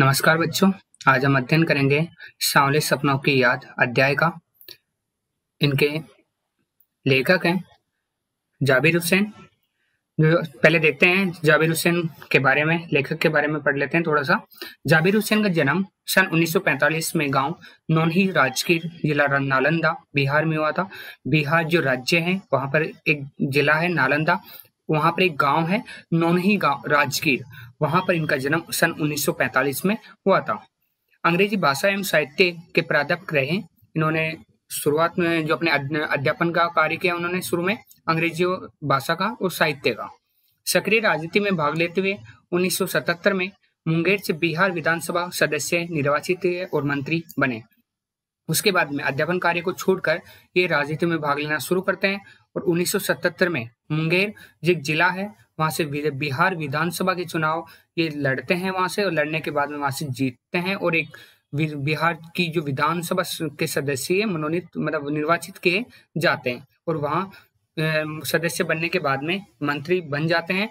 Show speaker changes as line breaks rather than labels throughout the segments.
नमस्कार बच्चों आज हम अध्ययन करेंगे सांवले सपनों की याद अध्याय का इनके लेखक हैं जाबिर हुसैन जो पहले देखते हैं जाबिर हुसैन के बारे में लेखक के बारे में पढ़ लेते हैं थोड़ा सा जाबिर हुसैन का जन्म सन 1945 में गांव नौनही राजकीय जिला नालंदा बिहार में हुआ था बिहार जो राज्य है वहां पर एक जिला है नालंदा वहां पर एक गांव है नौनही गांव राजगीर वहां पर इनका जन्म सन 1945 में हुआ था अंग्रेजी भाषा एवं साहित्य के प्राध्यापक रहे इन्होंने शुरुआत में जो अपने अध्यापन का कार्य किया उन्होंने शुरू में अंग्रेजी भाषा का और साहित्य का सक्रिय राजनीति में भाग लेते हुए 1977 में मुंगेर से बिहार विधानसभा सदस्य निर्वाचित हुए और मंत्री बने उसके बाद में अध्यापन कार्य को छोड़कर ये राजनीति में भाग लेना शुरू करते हैं और 1977 में मुंगेर जो एक जिला है वहां से बिहार विधानसभा के चुनाव ये लड़ते हैं वहां से और लड़ने के बाद में वहां से जीतते हैं और एक बिहार की जो विधानसभा के सदस्य है मनोनीत मतलब निर्वाचित किए जाते हैं और वहाँ सदस्य बनने के बाद में मंत्री बन जाते हैं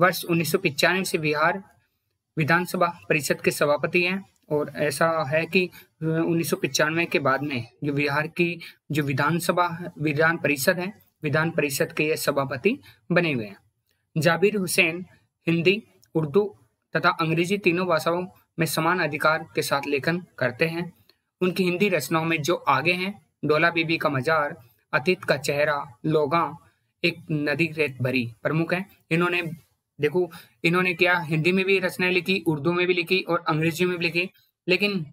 वर्ष उन्नीस से बिहार विधानसभा परिषद के सभापति हैं और ऐसा है कि उन्नीस के बाद में जो बिहार की जो विधानसभा विधान परिषद है विधान परिषद के ये सभापति बने हुए हैं जाबिर हुसैन हिंदी उर्दू तथा अंग्रेजी तीनों भाषाओं में समान अधिकार के साथ लेखन करते हैं उनकी हिंदी रचनाओं में जो आगे हैं डोला बीबी का मजार अतीत का चेहरा लोगा एक नदी रेत भरी प्रमुख है इन्होंने देखो इन्होंने क्या हिंदी में भी रचनाएं लिखी उर्दू में भी लिखी और अंग्रेजी में भी लिखी लेकिन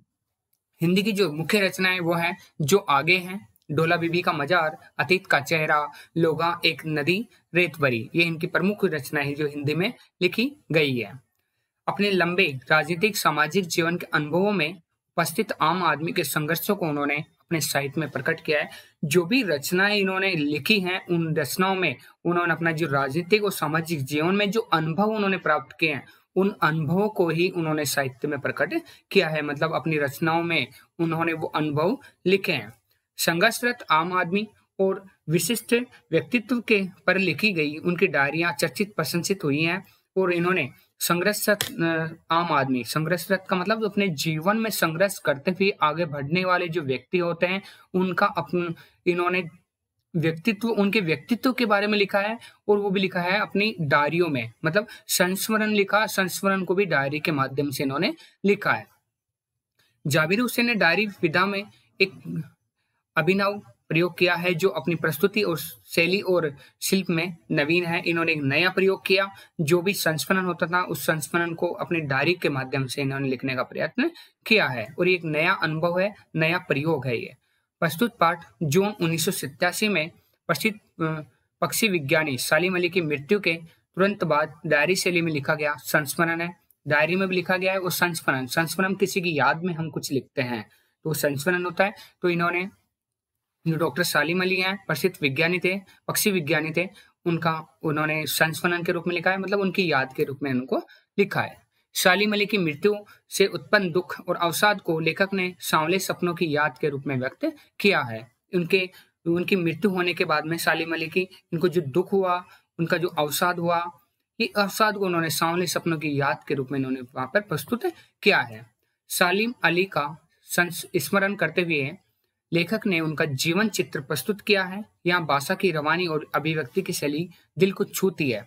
हिंदी की जो मुख्य रचना वो है जो आगे हैं डोला बीबी का मजार अतीत का चेहरा लोगा एक नदी रेत भरी ये इनकी प्रमुख रचना है जो हिंदी में लिखी गई है अपने लंबे राजनीतिक सामाजिक जीवन के अनुभवों में उपस्थित आम आदमी के संघर्षों को उन्होंने अपने साहित्य में प्रकट किया है जो भी रचनाएं इन्होंने लिखी हैं उन रचनाओं में उन्होंने अपना जो राजनीतिक और सामाजिक जीवन में जो अनुभव उन्होंने प्राप्त किए हैं उन अनुभवों को ही उन्होंने साहित्य में प्रकट किया है मतलब अपनी रचनाओं में उन्होंने वो अनुभव लिखे हैं संघर्षरत आम आदमी और विशिष्ट व्यक्तित्व के पर लिखी गई उनकी डायरियां चर्चित प्रशंसित हुई हैं और इन्होंने संघर्षरत आम आदमी संघर्षरत का मतलब अपने जीवन में संघर्ष करते हुए आगे बढ़ने वाले जो व्यक्ति होते हैं उनका अपन इन्होंने व्यक्तित्व उनके व्यक्तित्व के बारे में लिखा है और वो भी लिखा है अपनी डायरियों में मतलब संस्मरण लिखा संस्मरण को भी डायरी के माध्यम से इन्होंने लिखा है जाबिर हुसैन ने डायरी विदा में एक अभिनव प्रयोग किया है जो अपनी प्रस्तुति और शैली और शिल्प में नवीन है इन्होंने एक नया प्रयोग किया जो भी संस्मरण होता था उस संस्मरण को अपनी डायरी के माध्यम से इन्होंने लिखने का प्रयत्न किया है और ये एक नया अनुभव है नया प्रयोग है ये प्रस्तुत पाठ जून उन्नीस में प्रसिद्ध पक्षी विज्ञानी सालिम अली की मृत्यु के तुरंत बाद डायरी शैली में लिखा गया संस्मरण है डायरी में भी लिखा गया है वो संस्मरण संस्मरण किसी की याद में हम कुछ लिखते हैं तो संस्मरण होता है तो इन्होंने जो डॉक्टर सालिम अली हैं प्रसिद्ध विज्ञानी थे पक्षी विज्ञानी थे उनका उन्होंने संस्मरण के रूप में लिखा है मतलब उनकी याद के रूप में उनको लिखा है सालिम अली की मृत्यु से उत्पन्न दुख और अवसाद को लेखक ने सांवले सपनों की याद के रूप में व्यक्त किया है उनके उनकी मृत्यु होने के बाद में सालिम अली की इनको जो दुख हुआ उनका जो अवसाद हुआ ये अवसाद को उन्होंने सांवले सपनों की याद के रूप में उन्होंने वहां पर प्रस्तुत किया है सालिम अली का संस्मरण करते हुए लेखक ने उनका जीवन चित्र प्रस्तुत किया है यहाँ भाषा की रवानी और अभिव्यक्ति की शैली दिल को छूती है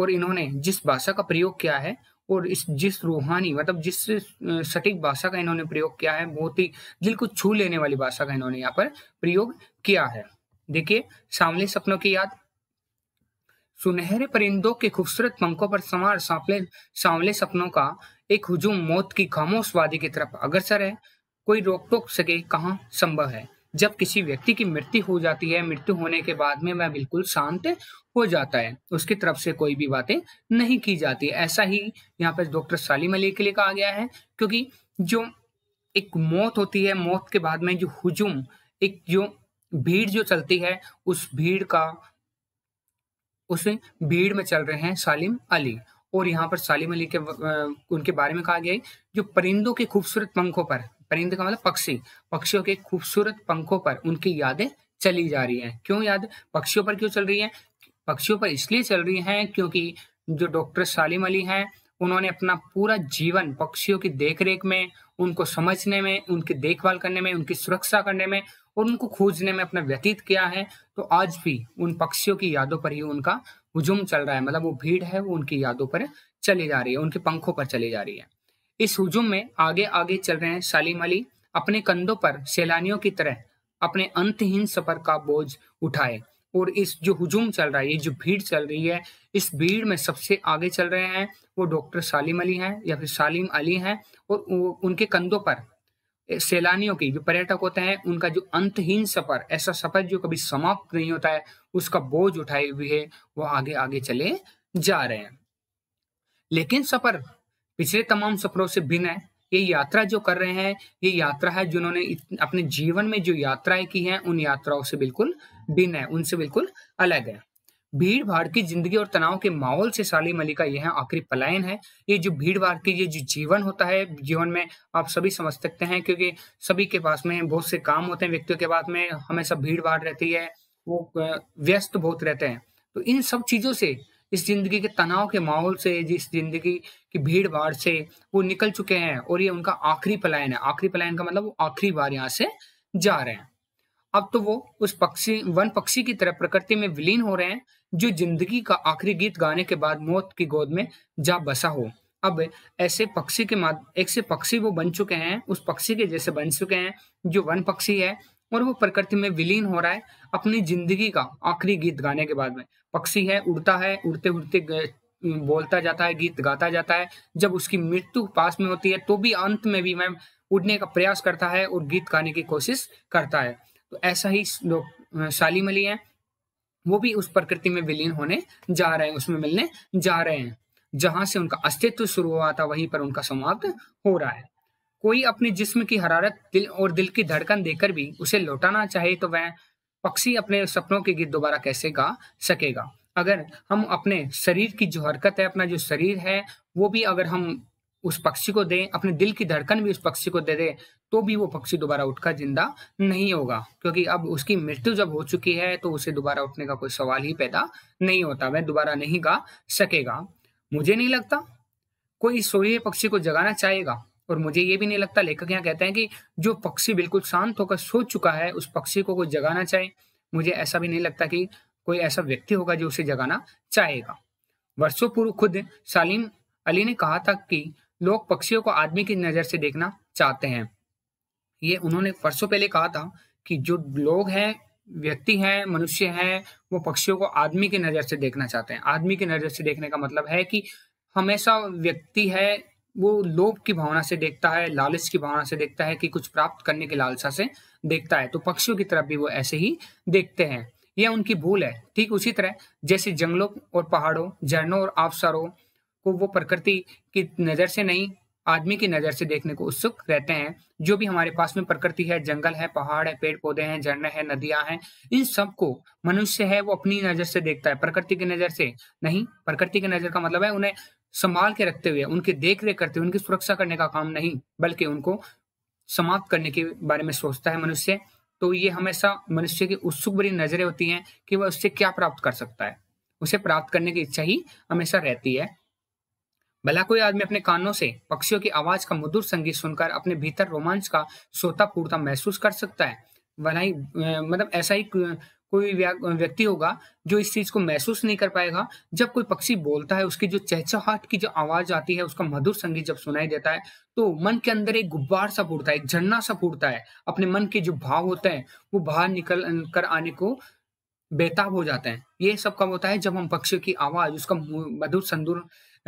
और इन्होंने जिस भाषा का प्रयोग किया है और इस जिस रूहानी मतलब जिस सटीक भाषा का इन्होंने प्रयोग किया है बहुत ही दिल को छू लेने वाली भाषा का इन्होंने यहाँ पर प्रयोग किया है देखिए सांवले सपनों की याद सुनहरे परिंदों के खूबसूरत पंखों पर सवार सांवले सांवले सपनों का एक हुजूम मौत की खामोश वादी की तरफ अग्रसर है कोई रोक टोक सके कहाँ संभव है जब किसी व्यक्ति की मृत्यु हो जाती है मृत्यु होने के बाद में वह बिल्कुल शांत हो जाता है उसकी तरफ से कोई भी बातें नहीं की जाती ऐसा ही यहाँ पर डॉक्टर सालिम अली के लिए कहा गया है क्योंकि जो एक मौत होती है मौत के बाद में जो हुजूम एक जो भीड़ जो चलती है उस भीड़ का उस भीड़ में चल रहे हैं सालिम अली और यहाँ पर सालिम अली के उनके बारे में कहा गया है जो परिंदों के खूबसूरत पंखों पर परिंद का मतलब पक्षी पक्षियों के खूबसूरत पंखों पर उनकी यादें चली जा रही है क्यों याद पक्षियों पर क्यों चल रही है पक्षियों पर इसलिए चल रही है क्योंकि जो डॉक्टर सालिम अली हैं उन्होंने अपना पूरा जीवन पक्षियों की देखरेख में उनको समझने में उनकी देखभाल करने में उनकी सुरक्षा करने में और उनको खोजने में अपना व्यतीत किया है तो आज भी उन पक्षियों की यादों पर ही उनका हुजूम चल रहा है मतलब वो भीड़ है वो उनकी यादों पर चली जा रही है उनके पंखों पर चली जा रही है इस हुजूम में आगे आगे चल रहे सालिम अली अपने कंधों पर सैलानियों की तरह अपने अंतहीन सफर का बोझ उठाए और इस जो हुजूम चल रहा है ये जो भीड़ चल रही है इस भीड़ में सबसे आगे चल रहे हैं वो डॉक्टर सालिम अली हैं या फिर सालिम अली हैं और उनके कंधों पर सैलानियों की जो पर्यटक होते हैं उनका जो अंतहीन सफर ऐसा सफर जो कभी समाप्त नहीं होता है उसका बोझ उठाए हुए है वो आगे आगे चले जा रहे हैं लेकिन सफर पिछले तमाम सफरों से भिन्न है ये यात्रा जो कर रहे हैं ये यात्रा है जिन्होंने अपने जीवन में जो यात्राएं की हैं उन यात्राओं से बिल्कुल भिन्न है उनसे बिल्कुल अलग है भीड़ भाड़ की जिंदगी और तनाव के माहौल से सालिम अली का यह आखिरी पलायन है ये जो भीड़ भाड़ की ये जो जीवन होता है जीवन में आप सभी समझ सकते हैं क्योंकि सभी के पास में बहुत से काम होते हैं व्यक्तियों के पास में हमेशा भीड़ भाड़ रहती है वो व्यस्त बहुत रहते हैं तो इन सब चीजों से इस जिंदगी के तनाव के माहौल से जिस जिंदगी की भीड़ भाड़ से वो निकल चुके हैं और ये उनका आखिरी पलायन है आखिरी पलायन का मतलब वो आखिरी बार यहाँ से जा रहे हैं अब तो वो उस पक्षी वन पक्षी की तरह प्रकृति में विलीन हो रहे हैं जो जिंदगी का आखिरी गीत गाने के बाद मौत की गोद में जा बसा हो अब ऐसे पक्षी के एक से पक्षी वो बन चुके हैं उस पक्षी के जैसे बन चुके हैं जो वन पक्षी है और वो प्रकृति में विलीन हो रहा है अपनी जिंदगी का आखिरी गीत गाने के बाद में पक्षी है उड़ता है उड़ते उड़ते बोलता जाता है गीत गाता जाता है जब उसकी मृत्यु पास में होती है तो भी अंत में भी मैम उड़ने का प्रयास करता है और गीत गाने की कोशिश करता है तो ऐसा ही लोग सालिम अली है वो भी उस प्रकृति में विलीन होने जा रहे हैं उसमें मिलने जा रहे हैं जहां से उनका अस्तित्व शुरू हुआ था वहीं पर उनका समाप्त हो रहा है कोई अपने जिस्म की हरारत दिल और दिल की धड़कन देकर भी उसे लौटाना चाहे तो वह पक्षी अपने सपनों के गीत दोबारा कैसे गा सकेगा अगर हम अपने शरीर की जो हरकत है अपना जो शरीर है वो भी अगर हम उस पक्षी को दें अपने दिल की धड़कन भी उस पक्षी को दे दें तो भी वो पक्षी दोबारा उठकर जिंदा नहीं होगा क्योंकि अब उसकी मृत्यु जब हो चुकी है तो उसे दोबारा उठने का कोई सवाल ही पैदा नहीं होता वह दोबारा नहीं गा सकेगा मुझे नहीं लगता कोई सोए पक्षी को जगाना चाहेगा और मुझे ये भी नहीं लगता लेखक यहाँ कहते हैं कि जो पक्षी बिल्कुल शांत होकर सो चुका है उस पक्षी को कोई जगाना चाहे मुझे ऐसा भी नहीं लगता कि कोई ऐसा व्यक्ति होगा जो उसे जगाना चाहेगा वर्षों पूर्व खुद सालिम अली ने कहा था कि लोग पक्षियों को आदमी की नज़र से देखना चाहते हैं ये उन्होंने वर्षों पहले कहा था कि जो लोग हैं व्यक्ति हैं मनुष्य हैं वो पक्षियों को आदमी की नज़र से देखना चाहते हैं आदमी की नज़र से देखने का मतलब है कि हमेशा व्यक्ति है वो लोभ की भावना से देखता है लालच की भावना से देखता है कि कुछ प्राप्त करने की लालसा से देखता है तो पक्षियों की तरफ भी वो ऐसे ही देखते हैं यह उनकी भूल है ठीक उसी तरह जैसे जंगलों और पहाड़ों झरनों और आबसारों को वो प्रकृति की नज़र से नहीं आदमी की नज़र से देखने को उत्सुक रहते हैं जो भी हमारे पास में प्रकृति है जंगल है पहाड़ है पेड़ पौधे हैं झरने हैं नदियां हैं इन सब को मनुष्य है वो अपनी नज़र से देखता है प्रकृति की नज़र से नहीं प्रकृति की नज़र का मतलब है उन्हें संभाल के रखते हुए उनके देख रेख करते हुए उनकी सुरक्षा करने का काम नहीं बल्कि उनको समाप्त करने के बारे में सोचता है मनुष्य तो ये हमेशा मनुष्य की उत्सुक बड़ी नजरें होती हैं कि वह उससे क्या प्राप्त कर सकता है उसे प्राप्त करने की इच्छा ही हमेशा रहती है भला कोई आदमी अपने कानों से पक्षियों की आवाज का मधुर संगीत सुनकर अपने भीतर रोमांच का सोता पूर्ता महसूस कर सकता है भला ही मतलब ऐसा ही कोई व्यक्ति होगा जो इस चीज को महसूस नहीं कर पाएगा जब कोई पक्षी बोलता है उसकी जो चहचहाट की जो आवाज आती है उसका मधुर संगीत जब सुनाई देता है तो मन के अंदर एक गुब्बार सा फूटता है एक झरना सा फूटता है अपने मन के जो भाव होते हैं वो बाहर निकल कर आने को बेताब हो जाते हैं ये सब कब होता है जब हम पक्षियों की आवाज उसका मधुर संदूर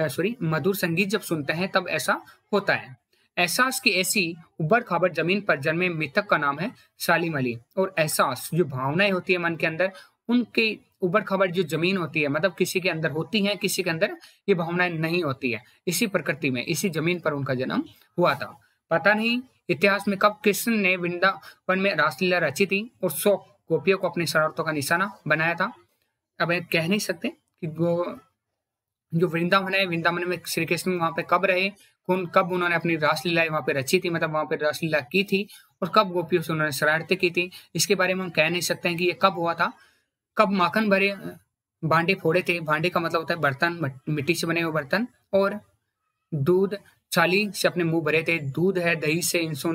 सॉरी मधुर संगीत जब सुनते हैं तब ऐसा होता है एहसास की ऐसी उबड़ खाबड़ जमीन पर जन्मे मृतक का नाम है सालिम अली और एहसास जो भावनाएं होती है मन के अंदर उनकी उबड़ खबर जो जमीन होती है मतलब किसी के अंदर होती है किसी के अंदर ये भावनाएं नहीं होती है इसी प्रकृति में इसी जमीन पर उनका जन्म हुआ था पता नहीं इतिहास में कब कृष्ण ने वृंदावन में रासलीला रची थी और सौ गोपियों को अपनी शरारतों का निशाना बनाया था अब कह नहीं सकते कि जो वृंदावन है वृंदावन में श्री कृष्ण वहां पे कब रहे कौन कब उन्होंने अपनी रासलीलाएं वहां पे रची थी मतलब वहां पे रासलीला की थी और कब गोपियों से उन्होंने शरारतें की थी इसके बारे में हम कह नहीं सकते हैं कि ये कब हुआ था कब माखन भरे भांडे फोड़े थे भांडे का मतलब होता है बर्तन मिट्टी से बने हुए बर्तन और दूध चाली से अपने मुंह भरे थे दूध है दही से इनसे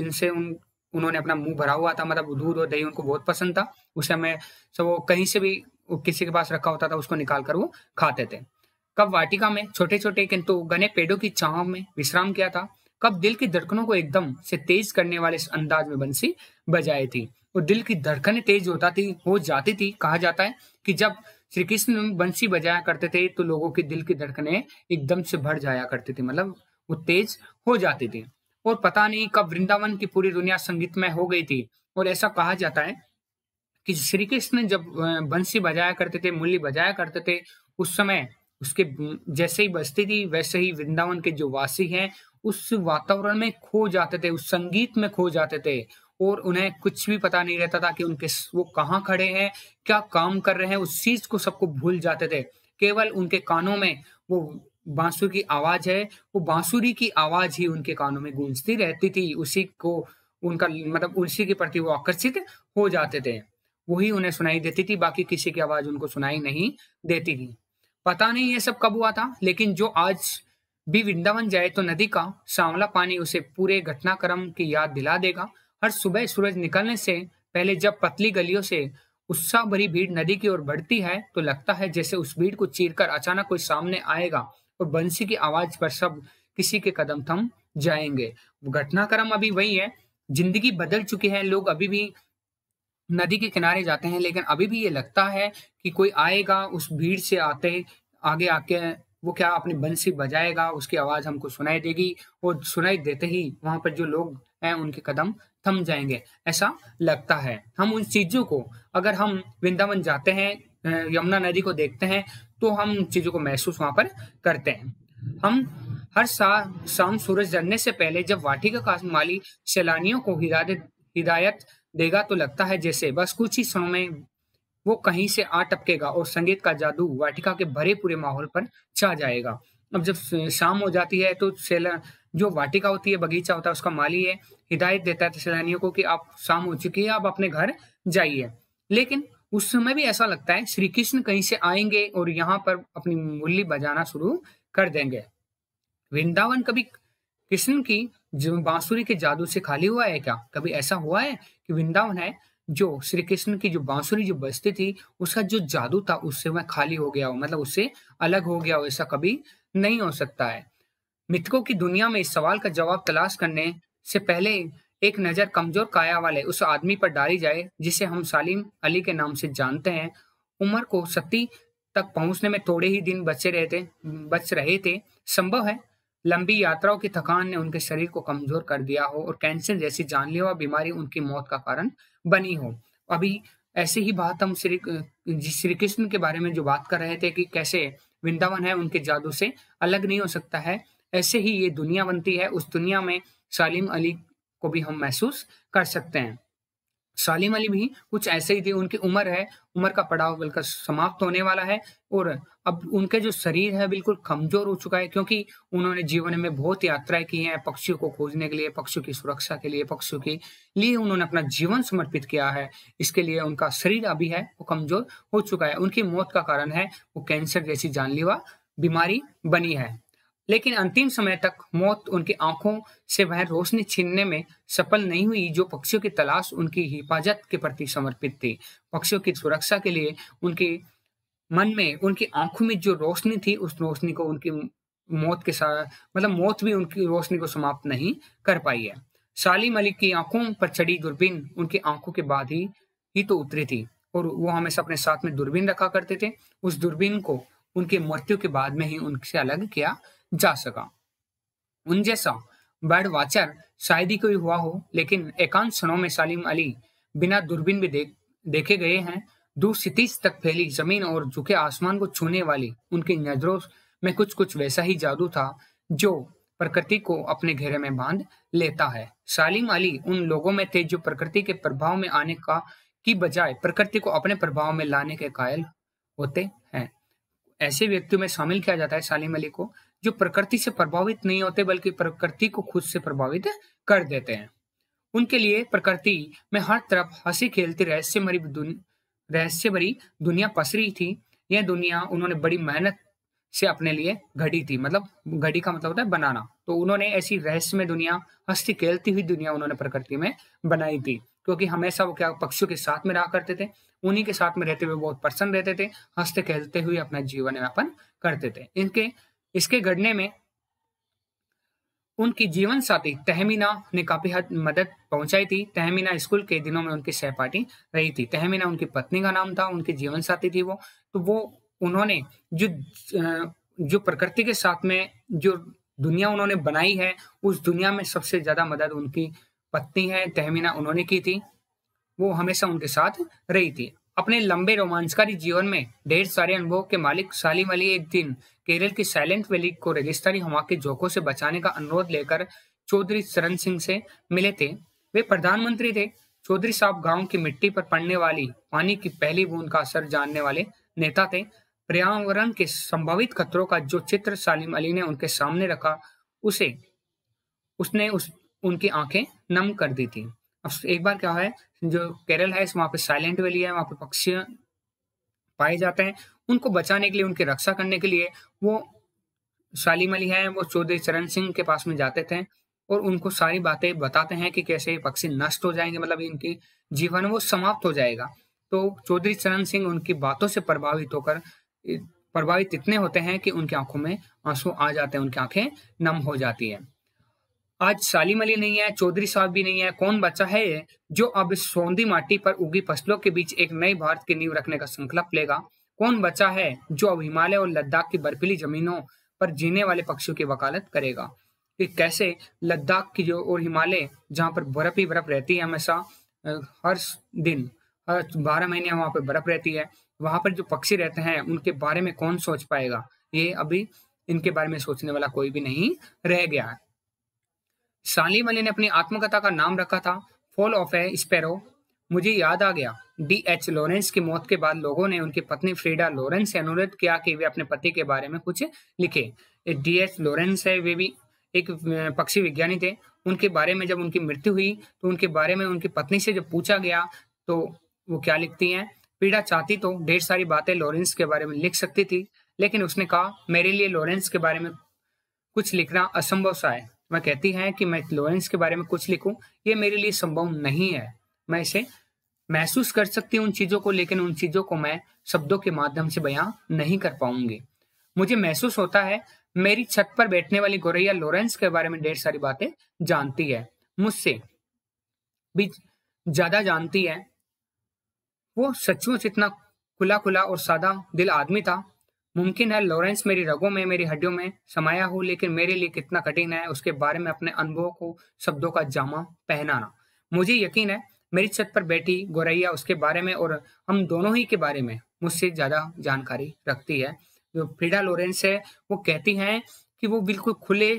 इनसे उन उन्होंने अपना मुंह भरा हुआ था मतलब दूध और दही उनको बहुत पसंद था उस समय सब वो कहीं से भी किसी के पास रखा होता था उसको निकाल कर वो खाते थे कब वाटिका में छोटे छोटे किंतु घने पेड़ों की छाव में विश्राम किया था कब दिल की धड़कनों को एकदम से तेज करने वाले अंदाज में बंसी बजाई थी और दिल की धड़कने तेज होता थी हो जाती थी कहा जाता है कि जब श्री कृष्ण बंसी बजाया करते थे तो लोगों के दिल की धड़कने एकदम से भर जाया करती थी मतलब वो तेज हो जाती थी और पता नहीं कब वृंदावन की पूरी दुनिया संगीतमय हो गई थी और ऐसा कहा जाता है कि श्री कृष्ण जब बंसी बजाया करते थे मूली बजाया करते थे उस समय उसके जैसे ही बसती थी वैसे ही वृंदावन के जो वासी हैं उस वातावरण में खो जाते थे उस संगीत में खो जाते थे और उन्हें कुछ भी पता नहीं रहता था कि उनके वो कहाँ खड़े हैं क्या काम कर रहे हैं उस चीज को सबको भूल जाते थे केवल उनके कानों में वो बांसुरी की आवाज है वो बांसुरी की आवाज ही उनके कानों में गूंजती रहती थी उसी को उनका मतलब उसी के प्रति वो आकर्षित हो जाते थे वही उन्हें सुनाई देती थी बाकी किसी की आवाज उनको सुनाई नहीं देती थी पता नहीं ये सब कब हुआ था लेकिन जो आज भी वृंदावन जाए तो नदी का सांवला पानी उसे पूरे घटनाक्रम की याद दिला देगा हर सुबह सूरज निकलने से पहले जब पतली गलियों से उत्साह भरी भीड़ नदी की ओर बढ़ती है तो लगता है जैसे उस भीड़ को चीरकर अचानक कोई सामने आएगा और बंसी की आवाज पर सब किसी के कदम थम जाएंगे घटनाक्रम अभी वही है जिंदगी बदल चुकी है लोग अभी भी नदी के किनारे जाते हैं लेकिन अभी भी ये लगता है कि कोई आएगा उस भीड़ से आते आगे आके वो क्या अपनी बंसी बजाएगा उसकी आवाज हमको सुनाई देगी और सुनाई देते ही वहां पर जो लोग हैं उनके कदम थम जाएंगे ऐसा लगता है हम उन चीजों को अगर हम वृंदावन जाते हैं यमुना नदी को देखते हैं तो हम उन चीजों को महसूस वहां पर करते हैं हम हर साल शाम सूरज जरने से पहले जब वाटिका का माली सैलानियों को हिदायत हिदायत देगा तो लगता है जैसे बस कुछ ही समय में वो कहीं से आ टपकेगा और संगीत का जादू वाटिका के भरे पूरे माहौल पर छा जाएगा अब जब शाम हो जाती है तो सैला जो वाटिका होती है बगीचा होता है उसका माली है हिदायत देता है सैलानियों को कि आप शाम हो चुकी है आप अपने घर जाइए लेकिन उस समय भी ऐसा लगता है श्री कृष्ण कहीं से आएंगे और यहाँ पर अपनी मुरली बजाना शुरू कर देंगे वृंदावन कभी कृष्ण की जो बांसुरी के जादू से खाली हुआ है क्या कभी ऐसा हुआ है कि वृंदावन है जो श्री कृष्ण की जो बांसुरी जो बजती थी उसका जो जादू था उससे वह खाली हो गया हो मतलब उससे अलग हो गया हो ऐसा कभी नहीं हो सकता है मिथकों की दुनिया में इस सवाल का जवाब तलाश करने से पहले एक नज़र कमजोर काया वाले उस आदमी पर डाली जाए जिसे हम सालिम अली के नाम से जानते हैं उमर को सती तक पहुंचने में थोड़े ही दिन बचे रहे थे बच रहे थे संभव है लंबी यात्राओं की थकान ने उनके शरीर को कमजोर कर दिया हो और कैंसर जैसी जानलेवा बीमारी उनकी मौत का कारण बनी हो अभी ऐसे ही बात हम श्री श्री कृष्ण के बारे में जो बात कर रहे थे कि कैसे वृंदावन है उनके जादू से अलग नहीं हो सकता है ऐसे ही ये दुनिया बनती है उस दुनिया में सालिम अली को भी हम महसूस कर सकते हैं सालिम अली भी कुछ ऐसे ही थे उनकी उम्र है उम्र का पड़ाव बिल्कुल समाप्त होने वाला है और अब उनके जो शरीर है बिल्कुल कमजोर हो चुका है क्योंकि उन्होंने जीवन में बहुत यात्राएं की हैं पक्षियों को खोजने के लिए पक्षियों की सुरक्षा के लिए पक्षियों के लिए उन्होंने अपना जीवन समर्पित किया है इसके लिए उनका शरीर अभी है वो कमजोर हो चुका है उनकी मौत का कारण है वो कैंसर जैसी जानलेवा बीमारी बनी है लेकिन अंतिम समय तक मौत उनकी आंखों से वह रोशनी छीनने में सफल नहीं हुई जो पक्षियों की तलाश उनकी हिफाजत के प्रति समर्पित थी पक्षियों की सुरक्षा के लिए उनके मन में उनकी आंखों में जो रोशनी थी उस रोशनी को उनकी मौत के साथ मतलब मौत भी उनकी रोशनी को समाप्त नहीं कर पाई है साली मलिक की आंखों पर चढ़ी दूरबीन उनकी आंखों के बाद ही ही तो उतरी थी और वो हमेशा अपने साथ में दूरबीन रखा करते थे उस दूरबीन को उनके मृत्यु के बाद में ही उनसे अलग किया जा सका उन जैसा बर्ड वाचर शायद ही कोई हुआ हो लेकिन एकांत क्षणों में सालिम अली बिना दूरबीन भी देख देखे गए हैं दूर क्षितिज तक फैली जमीन और झुके आसमान को छूने वाली उनकी नजरों में कुछ कुछ वैसा ही जादू था जो प्रकृति को अपने घेरे में बांध लेता है सालिम अली उन लोगों में थे जो प्रकृति के प्रभाव में आने का की बजाय प्रकृति को अपने प्रभाव में लाने के कायल होते हैं ऐसे व्यक्तियों में शामिल किया जाता है सालिम अली को जो प्रकृति से प्रभावित नहीं होते बल्कि प्रकृति को खुद से प्रभावित कर देते हैं उनके लिए प्रकृति में हर तरफ हंसी खेलती रहस्य भरी रहस्य भरी दुनिया पसरी थी यह दुनिया उन्होंने बड़ी मेहनत से अपने लिए घड़ी थी मतलब घड़ी का मतलब होता है बनाना तो उन्होंने ऐसी रहस्य में दुनिया हस्ती खेलती हुई दुनिया उन्होंने प्रकृति में बनाई थी क्योंकि हमेशा वो क्या पक्षियों के साथ में रहा करते थे उन्हीं के साथ में रहते हुए बहुत प्रसन्न रहते थे हंसते खेलते हुए अपना जीवन यापन करते थे इनके इसके घटने में उनकी जीवन साथी तहमीना ने काफी हद मदद पहुंचाई थी तहमीना स्कूल के दिनों में उनकी सहपाठी रही थी तहमीना उनकी पत्नी का नाम था उनकी जीवन साथी थी वो तो वो उन्होंने जो जो प्रकृति के साथ में जो दुनिया उन्होंने बनाई है उस दुनिया में सबसे ज्यादा मदद उनकी पत्नी है तहमीना उन्होंने की थी वो हमेशा उनके साथ रही थी अपने लंबे रोमांचकारी जीवन में ढेर सारे अनुभव के मालिक सालिम अली एक दिन केरल की साइलेंट वैली को रेगिस्तानी हवा के झोंकों से बचाने का अनुरोध लेकर चौधरी चरण सिंह से मिले थे वे प्रधानमंत्री थे चौधरी साहब गांव की मिट्टी पर पड़ने वाली पानी की पहली बूंद का असर जानने वाले नेता थे पर्यावरण के संभावित खतरों का जो चित्र सालिम अली ने उनके सामने रखा उसे उसने उस उनकी आंखें नम कर दी थी अब एक बार क्या है जो केरल है वहां पे साइलेंट वैली है वहां पे पक्षी पाए जाते हैं उनको बचाने के लिए उनकी रक्षा करने के लिए वो सालिम अली है वो चौधरी चरण सिंह के पास में जाते थे और उनको सारी बातें बताते हैं कि कैसे ये पक्षी नष्ट हो जाएंगे मतलब इनकी जीवन वो समाप्त हो जाएगा तो चौधरी चरण सिंह उनकी बातों से प्रभावित होकर प्रभावित इतने होते हैं कि उनकी आंखों में आंसू आ जाते हैं उनकी आंखें नम हो जाती है आज सालिम अली नहीं है चौधरी साहब भी नहीं है कौन बचा है ये जो अब सौंधी माटी पर उगी फसलों के बीच एक नए भारत की नींव रखने का संकल्प लेगा कौन बचा है जो अब हिमालय और लद्दाख की बर्फीली जमीनों पर जीने वाले पक्षियों की वकालत करेगा कि कैसे लद्दाख की जो और हिमालय जहाँ पर बर्फ ही बर्फ रहती है हमेशा हर दिन हर बारह महीने वहां पर बर्फ रहती है वहां पर जो पक्षी रहते हैं उनके बारे में कौन सोच पाएगा ये अभी इनके बारे में सोचने वाला कोई भी नहीं रह गया है सालिम अली ने अपनी आत्मकथा का नाम रखा था फॉल ऑफ ए स्पेरो मुझे याद आ गया डी एच लॉरेंस की मौत के बाद लोगों ने उनकी पत्नी फ्रीडा लॉरेंस से अनुरोध किया कि वे अपने पति के बारे में कुछ लिखे डी एच लॉरेंस है वे भी एक पक्षी विज्ञानी थे उनके बारे में जब उनकी मृत्यु हुई तो उनके बारे में उनकी पत्नी से जब पूछा गया तो वो क्या लिखती हैं पीड़ा चाहती तो ढेर सारी बातें लॉरेंस के बारे में लिख सकती थी लेकिन उसने कहा मेरे लिए लॉरेंस के बारे में कुछ लिखना असंभव सा है वह कहती है कि मैं लोरेंस के बारे में कुछ लिखूं ये मेरे लिए संभव नहीं है मैं इसे महसूस कर सकती हूँ उन चीज़ों को लेकिन उन चीज़ों को मैं शब्दों के माध्यम से बयां नहीं कर पाऊंगी मुझे महसूस होता है मेरी छत पर बैठने वाली गोरैया लोरेंस के बारे में ढेर सारी बातें जानती है मुझसे भी ज्यादा जानती है वो सचमुच इतना खुला खुला और सादा दिल आदमी था मुमकिन है लॉरेंस मेरी रगों में मेरी हड्डियों में समाया हो लेकिन मेरे लिए कितना कठिन है उसके बारे में अपने अनुभव को शब्दों का जामा पहनाना मुझे यकीन है मेरी छत पर बैठी गोरैया उसके बारे में और हम दोनों ही के बारे में मुझसे ज़्यादा जानकारी रखती है जो फ्रीडा लॉरेंस है वो कहती है कि वो बिल्कुल खुले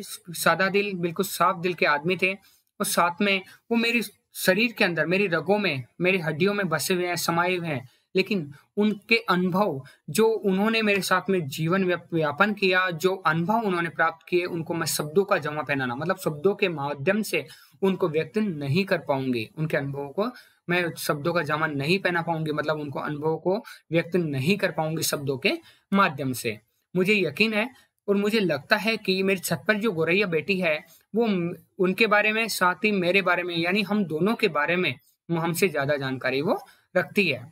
सादा दिल बिल्कुल साफ दिल के आदमी थे और साथ में वो मेरी शरीर के अंदर मेरी रगों में मेरी हड्डियों में बसे हुए हैं समाये हुए हैं लेकिन उनके अनुभव जो उन्होंने मेरे साथ में जीवन व्यापन किया जो अनुभव उन्होंने प्राप्त किए उनको मैं शब्दों का जमा पहनाना मतलब शब्दों के माध्यम से उनको व्यक्त नहीं कर पाऊंगी उनके अनुभवों को मैं शब्दों का जमा नहीं पहना पाऊंगी मतलब उनको अनुभव को व्यक्त नहीं कर पाऊंगी शब्दों के माध्यम से मुझे यकीन है और मुझे लगता है कि मेरी छत पर जो गोरैया बेटी है वो उनके बारे में साथ ही मेरे बारे में यानी हम दोनों के बारे में हमसे ज्यादा जानकारी वो रखती है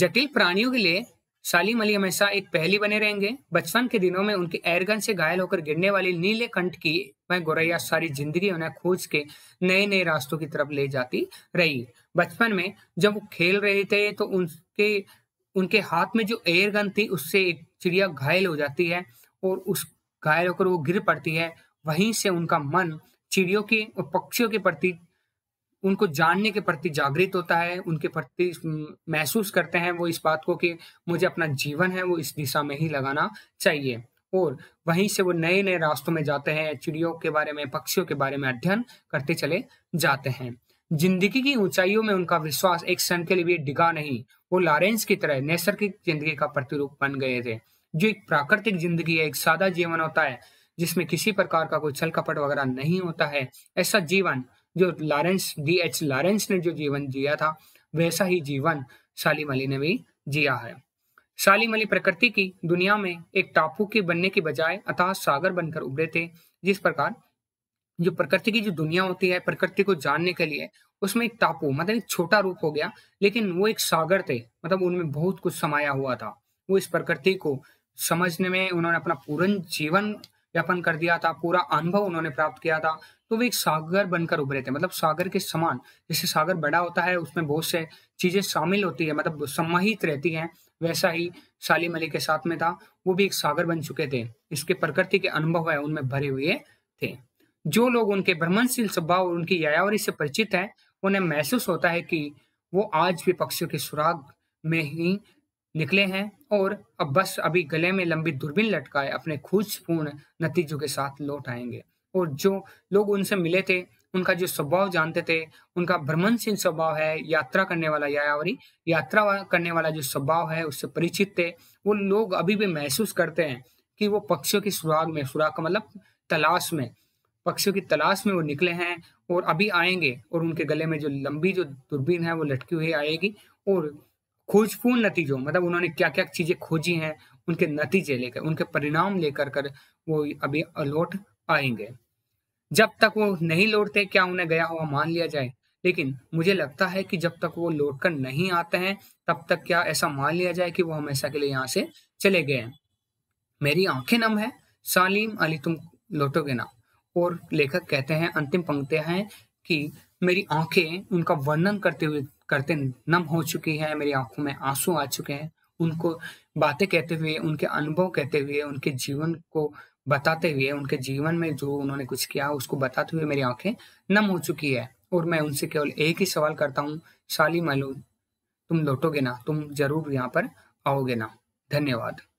जटिल प्राणियों के लिए शालीम अली हमेशा एक पहली बने रहेंगे बचपन के दिनों में उनके एयरगन से घायल होकर गिरने वाली नीले कंठ की वह गोरैया सारी जिंदगी उन्हें खोज के नए नए रास्तों की तरफ ले जाती रही बचपन में जब वो खेल रहे थे तो उनके उनके हाथ में जो एयरगन थी उससे एक चिड़िया घायल हो जाती है और उस घायल होकर वो गिर पड़ती है वहीं से उनका मन चिड़ियों के और पक्षियों के प्रति उनको जानने के प्रति जागृत होता है उनके प्रति महसूस करते हैं वो इस बात को कि मुझे अपना जीवन है वो इस दिशा में ही लगाना चाहिए और वहीं से वो नए नए रास्तों में जाते हैं चिड़ियों के बारे में पक्षियों के बारे में अध्ययन करते चले जाते हैं जिंदगी की ऊंचाइयों में उनका विश्वास एक क्षण के लिए भी डिगा नहीं वो लॉरेंस की तरह नैसर्गिक जिंदगी का प्रतिरूप बन गए थे जो एक प्राकृतिक जिंदगी है एक सादा जीवन होता है जिसमें किसी प्रकार का कोई छल कपट वगैरह नहीं होता है ऐसा जीवन जो लॉरेंस डी एच लॉरेंस ने जो जीवन जिया था वैसा ही जीवन सालिम अली ने भी जिया है सालिम अली प्रकृति की दुनिया में एक टापू के बनने के बजाय अतः सागर बनकर उभरे थे जिस प्रकार जो प्रकृति की जो दुनिया होती है प्रकृति को जानने के लिए उसमें एक टापू मतलब एक छोटा रूप हो गया लेकिन वो एक सागर थे मतलब उनमें बहुत कुछ समाया हुआ था वो इस प्रकृति को समझने में उन्होंने अपना पूर्ण जीवन यापन कर दिया था पूरा अनुभव उन्होंने प्राप्त किया था तो वे एक सागर बनकर उभरे थे मतलब सागर के समान जैसे सागर बड़ा होता है उसमें बहुत से चीज़ें शामिल होती है मतलब समाहित रहती हैं वैसा ही सालिम अली के साथ में था वो भी एक सागर बन चुके थे इसके प्रकृति के अनुभव है उनमें भरे हुए थे जो लोग उनके भ्रमणशील स्वभाव और उनकी यायावरी से परिचित हैं उन्हें महसूस होता है कि वो आज भी पक्षियों के सुराग में ही निकले हैं और अब बस अभी गले में लंबी दूरबीन लटकाए अपने खुशपूर्ण नतीजों के साथ लौट आएंगे और जो लोग उनसे मिले थे उनका जो स्वभाव जानते थे उनका भ्रमणशील स्वभाव है यात्रा करने वाला यायावरी यात्रा करने वाला जो स्वभाव है उससे परिचित थे वो लोग अभी भी महसूस करते हैं कि वो पक्षियों की सुराग में सुराग का मतलब तलाश में पक्षियों की तलाश में वो निकले हैं और अभी आएंगे और उनके गले में जो लंबी जो दूरबीन है वो लटकी हुई आएगी और खोजपूर्ण नतीजों मतलब उन्होंने क्या क्या चीज़ें खोजी हैं उनके नतीजे लेकर उनके परिणाम लेकर कर वो अभी अलौट आएंगे जब तक वो नहीं लौटते क्या उन्हें गया हुआ मान लिया जाए लेकिन मुझे लगता है कि जब तक वो लौट कर नहीं आते हैं तब तक क्या ऐसा मान लिया जाए कि वो हमेशा के लिए यहाँ से चले गए हैं मेरी आंखें नम है सालिम अली तुम लौटोगे ना और लेखक कहते हैं अंतिम पंक्तियां हैं कि मेरी आंखें उनका वर्णन करते हुए करते नम हो चुकी है मेरी आंखों में आंसू आ चुके हैं उनको बातें कहते हुए उनके अनुभव कहते हुए उनके जीवन को बताते हुए उनके जीवन में जो उन्होंने कुछ किया उसको बताते हुए मेरी आंखें नम हो चुकी है और मैं उनसे केवल एक ही सवाल करता हूँ शाली मालूम तुम लौटोगे ना तुम जरूर यहाँ पर आओगे ना धन्यवाद